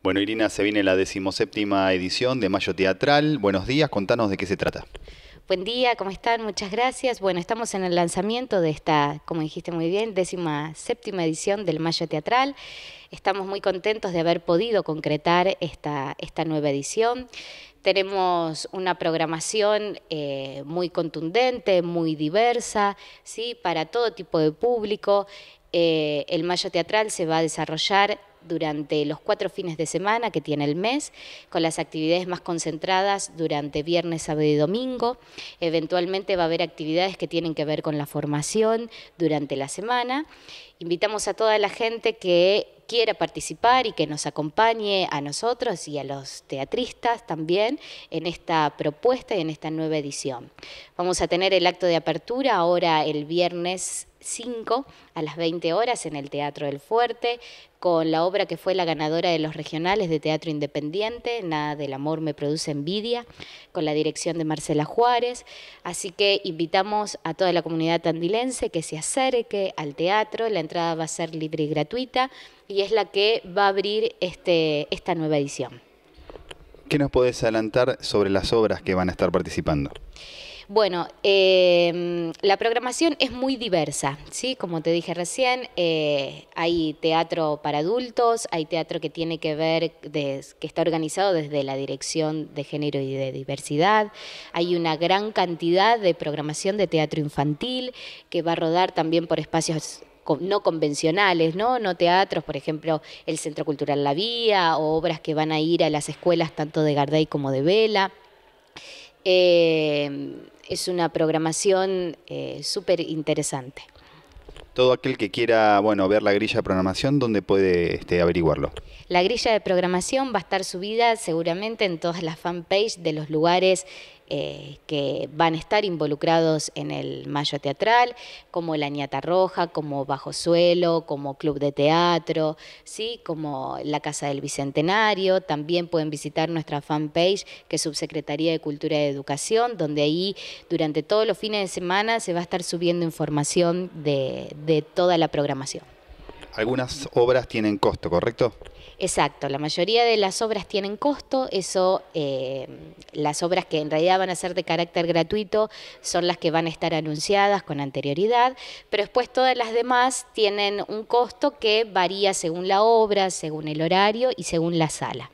Bueno, Irina, se viene la decimoséptima edición de Mayo Teatral. Buenos días, contanos de qué se trata. Buen día, ¿cómo están? Muchas gracias. Bueno, estamos en el lanzamiento de esta, como dijiste muy bien, décima séptima edición del Mayo Teatral. Estamos muy contentos de haber podido concretar esta, esta nueva edición. Tenemos una programación eh, muy contundente, muy diversa, ¿sí? para todo tipo de público. Eh, el Mayo Teatral se va a desarrollar durante los cuatro fines de semana que tiene el mes, con las actividades más concentradas durante viernes, sábado y domingo. Eventualmente va a haber actividades que tienen que ver con la formación durante la semana. Invitamos a toda la gente que quiera participar y que nos acompañe a nosotros y a los teatristas también en esta propuesta y en esta nueva edición. Vamos a tener el acto de apertura ahora el viernes 5 a las 20 horas en el Teatro del Fuerte, con la obra que fue la ganadora de los regionales de Teatro Independiente, Nada del Amor me produce envidia, con la dirección de Marcela Juárez. Así que invitamos a toda la comunidad andilense que se acerque al teatro, la entrada va a ser libre y gratuita y es la que va a abrir este, esta nueva edición. ¿Qué nos podés adelantar sobre las obras que van a estar participando? Bueno, eh, la programación es muy diversa, ¿sí? Como te dije recién, eh, hay teatro para adultos, hay teatro que tiene que ver, que está organizado desde la Dirección de Género y de Diversidad, hay una gran cantidad de programación de teatro infantil que va a rodar también por espacios no convencionales, ¿no? No teatros, por ejemplo, el Centro Cultural La Vía, o obras que van a ir a las escuelas tanto de Garday como de Vela. Eh, es una programación eh, súper interesante. Todo aquel que quiera bueno, ver la grilla de programación, ¿dónde puede este, averiguarlo? La grilla de programación va a estar subida seguramente en todas las fanpages de los lugares eh, que van a estar involucrados en el Mayo Teatral, como La Ñata Roja, como Bajo Suelo, como Club de Teatro, ¿sí? como la Casa del Bicentenario. También pueden visitar nuestra fanpage, que es Subsecretaría de Cultura y Educación, donde ahí durante todos los fines de semana se va a estar subiendo información de toda la programación algunas obras tienen costo, ¿correcto? Exacto, la mayoría de las obras tienen costo, eso, eh, las obras que en realidad van a ser de carácter gratuito son las que van a estar anunciadas con anterioridad, pero después todas las demás tienen un costo que varía según la obra, según el horario y según la sala.